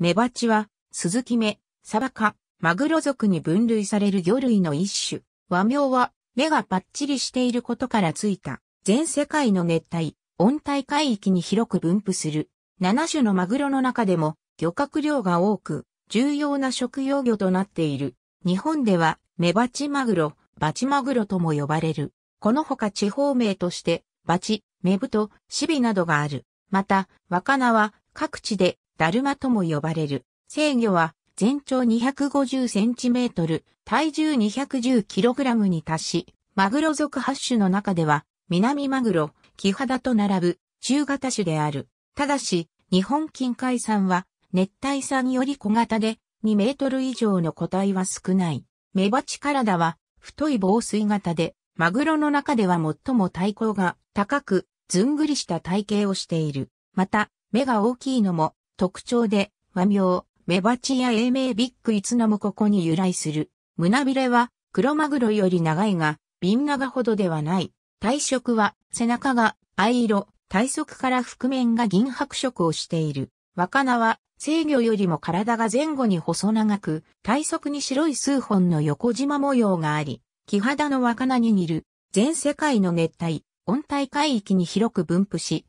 メバチは、スズキメ、サバカ、マグロ属に分類される魚類の一種。和名は、目がパッチリしていることからついた。全世界の熱帯、温帯海域に広く分布する。7種のマグロの中でも、漁獲量が多く、重要な食用魚となっている。日本では、メバチマグロ、バチマグロとも呼ばれる。この他地方名として、バチ、メブと、シビなどがある。また、若菜は、各地でだるまとも呼ばれる。制御は全長 250cm、体重 210kg に達し、マグロ属8種の中では、南マグロ、キハダと並ぶ中型種である。ただし、日本近海産は熱帯産より小型で2メートル以上の個体は少ない。メバチ体は太い防水型で、マグロの中では最も体高が高く、ずんぐりした体型をしている。また、目が大きいのも特徴で、和名、メバチや英名ビッグいつのもここに由来する。胸びれは、黒マグロより長いが、ビンナガほどではない。体色は、背中が藍色、体側から覆面が銀白色をしている。若菜は、制御よりも体が前後に細長く、体側に白い数本の横縞模様があり、木肌の若菜に似る、全世界の熱帯、温帯海域に広く分布し、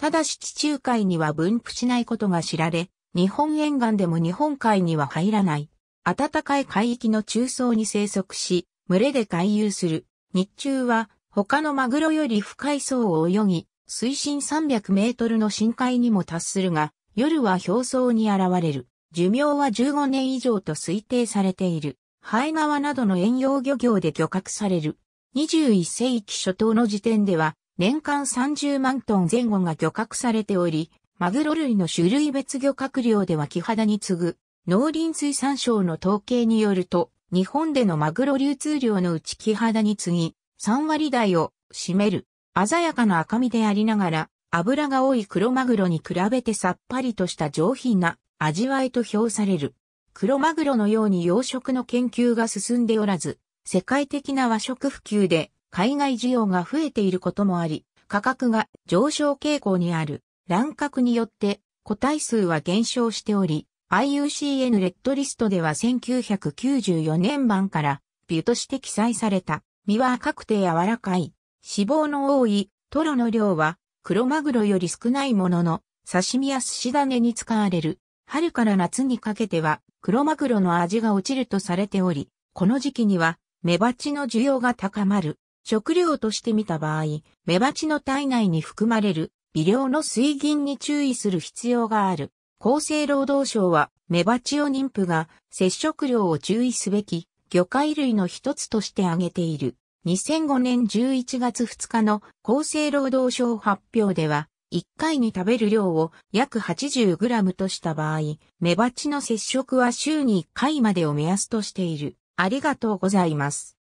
ただし地中海には分布しないことが知られ、日本沿岸でも日本海には入らない。暖かい海域の中層に生息し、群れで回遊する。日中は他のマグロより深い層を泳ぎ、水深300メートルの深海にも達するが、夜は表層に現れる。寿命は15年以上と推定されている。ハエ川などの遠洋漁業で漁獲される。21世紀初頭の時点では、年間30万トン前後が漁獲されており、マグロ類の種類別漁獲量では木肌に次ぐ、農林水産省の統計によると、日本でのマグロ流通量のうち木肌に次ぎ、3割台を占める。鮮やかな赤身でありながら、油が多い黒マグロに比べてさっぱりとした上品な味わいと評される。黒マグロのように養殖の研究が進んでおらず、世界的な和食普及で海外需要が増えていることもあり、価格が上昇傾向にある乱獲によって個体数は減少しており、IUCN レッドリストでは1994年版からビュとして記載された身は赤くて柔らかい、脂肪の多いトロの量はクロマグロより少ないものの刺身や寿司種に使われる。春から夏にかけてはクロマグロの味が落ちるとされており、この時期にはメバチの需要が高まる。食料として見た場合、メバチの体内に含まれる微量の水銀に注意する必要がある。厚生労働省は、メバチを妊婦が接触量を注意すべき魚介類の一つとして挙げている。2005年11月2日の厚生労働省発表では、1回に食べる量を約 80g とした場合、メバチの接触は週に1回までを目安としている。ありがとうございます。